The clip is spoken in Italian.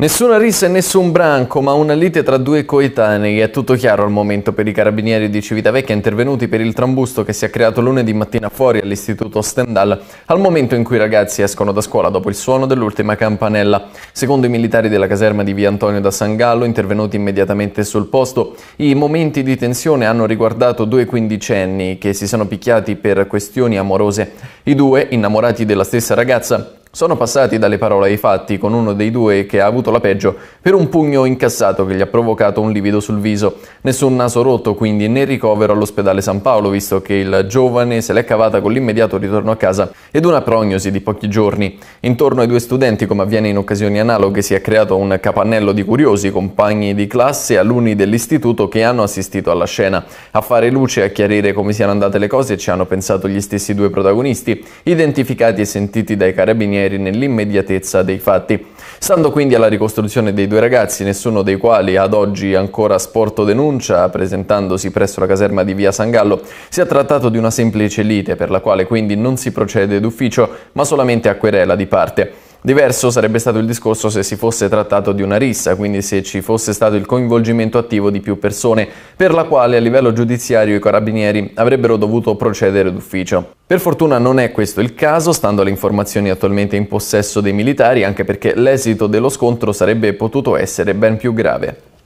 Nessuna rissa e nessun branco, ma una lite tra due coetanei. È tutto chiaro al momento per i carabinieri di Civitavecchia intervenuti per il trambusto che si è creato lunedì mattina fuori all'istituto Stendhal, al momento in cui i ragazzi escono da scuola dopo il suono dell'ultima campanella. Secondo i militari della caserma di via Antonio da San Gallo, intervenuti immediatamente sul posto, i momenti di tensione hanno riguardato due quindicenni che si sono picchiati per questioni amorose. I due, innamorati della stessa ragazza, sono passati dalle parole ai fatti, con uno dei due che ha avuto la peggio per un pugno incassato che gli ha provocato un livido sul viso. Nessun naso rotto, quindi, né ricovero all'ospedale San Paolo, visto che il giovane se l'è cavata con l'immediato ritorno a casa ed una prognosi di pochi giorni. Intorno ai due studenti, come avviene in occasioni analoghe, si è creato un capannello di curiosi, compagni di classe e alunni dell'istituto che hanno assistito alla scena. A fare luce e a chiarire come siano andate le cose ci hanno pensato gli stessi due protagonisti, identificati e sentiti dai carabinieri carabinieri nell'immediatezza dei fatti. Stando quindi alla ricostruzione dei due ragazzi, nessuno dei quali ad oggi ancora sporto denuncia, presentandosi presso la caserma di via San Gallo, si è trattato di una semplice lite per la quale quindi non si procede d'ufficio, ma solamente a querela di parte. Diverso sarebbe stato il discorso se si fosse trattato di una rissa, quindi se ci fosse stato il coinvolgimento attivo di più persone, per la quale a livello giudiziario i carabinieri avrebbero dovuto procedere d'ufficio. Per fortuna non è questo il caso, stando alle informazioni attualmente in possesso dei militari, anche perché l'esito dello scontro sarebbe potuto essere ben più grave.